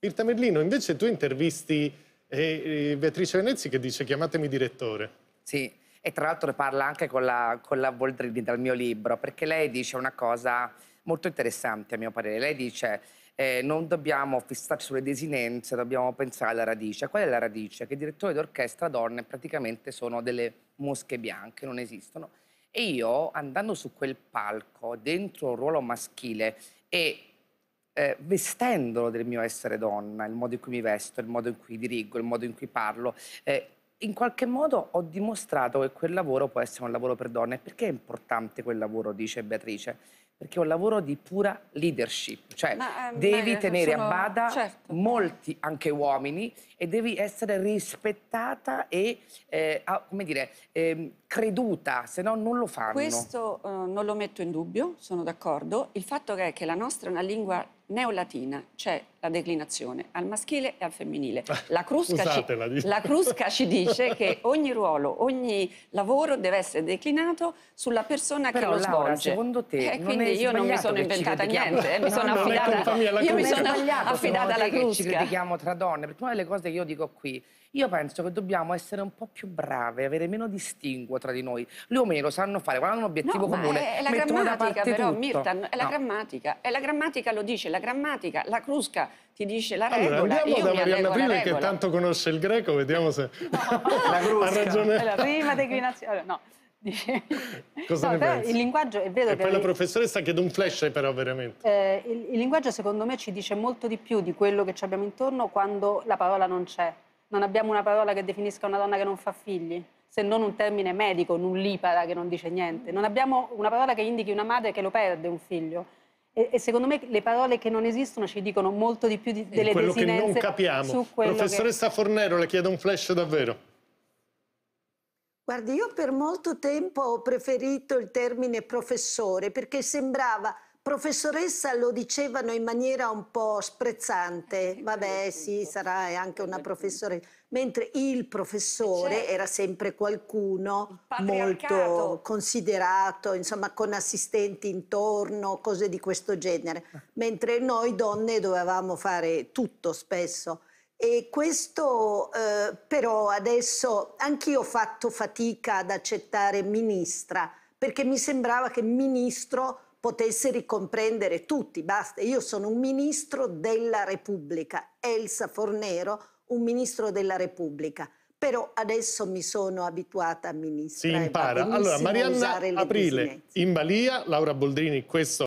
Mirta Merlino, invece tu intervisti eh, eh, Beatrice Venezzi che dice chiamatemi direttore. Sì, e tra l'altro parla anche con la, con la Boldrini dal mio libro, perché lei dice una cosa molto interessante a mio parere. Lei dice eh, non dobbiamo fissarci sulle desinenze, dobbiamo pensare alla radice. Qual è la radice? Che direttore d'orchestra donne praticamente sono delle mosche bianche, non esistono. E io andando su quel palco, dentro un ruolo maschile e eh, vestendolo del mio essere donna, il modo in cui mi vesto, il modo in cui dirigo, il modo in cui parlo. Eh, in qualche modo ho dimostrato che quel lavoro può essere un lavoro per donne. Perché è importante quel lavoro, dice Beatrice? perché è un lavoro di pura leadership, cioè ma, eh, devi ma tenere sono... a bada certo. molti anche uomini e devi essere rispettata e eh, a, come dire, eh, creduta, se no non lo fanno. Questo eh, non lo metto in dubbio, sono d'accordo. Il fatto è che la nostra è una lingua neolatina, c'è la declinazione al maschile e al femminile. Ah, la crusca, ci, la crusca ci dice che ogni ruolo, ogni lavoro deve essere declinato sulla persona Però, che lo Laura, svolge. secondo te eh, non è quindi io non mi sono inventata niente, eh, mi sono no, affidata, mia, io mi sono affidata alla crusca. Ci critichiamo tra donne, perché una delle cose che io dico qui, io penso che dobbiamo essere un po' più brave, avere meno distinguo tra di noi. Gli uomini lo sanno fare, quando hanno un obiettivo no, comune. È, la grammatica, però, tutto. Mirta, è la no. grammatica. E la grammatica lo dice, la grammatica, la crusca ti dice la regola. Allora, andiamo da Marianna Prima, che tanto conosce il greco, vediamo se no. ha ragione. È la prima declinazione, no. Dicevi. Cosa no, ne Il linguaggio, è vero e che poi avevi... la professoressa chiede un flash però veramente. Eh, il, il, linguaggio secondo me ci dice molto di più di quello che ci abbiamo intorno quando la parola non c'è. Non abbiamo una parola che definisca una donna che non fa figli, se non un termine medico, nullipara, che non dice niente. Non abbiamo una parola che indichi una madre che lo perde un figlio. E, e secondo me le parole che non esistono ci dicono molto di più di, delle quello desinenze. quello che non capiamo. Professoressa che... Fornero, le chiedo un flash davvero. Guardi, io per molto tempo ho preferito il termine professore perché sembrava professoressa lo dicevano in maniera un po' sprezzante, eh vabbè sì, sarà anche una professoressa, mentre il professore certo. era sempre qualcuno molto considerato, insomma con assistenti intorno, cose di questo genere, eh. mentre noi donne dovevamo fare tutto spesso. E questo eh, però adesso anch'io ho fatto fatica ad accettare ministra, perché mi sembrava che ministro potesse ricomprendere tutti, basta, io sono un ministro della Repubblica, Elsa Fornero, un ministro della Repubblica. Però adesso mi sono abituata a ministra. Si impara. Allora, Marianna Aprile, in Balia, Laura Boldrini, questo...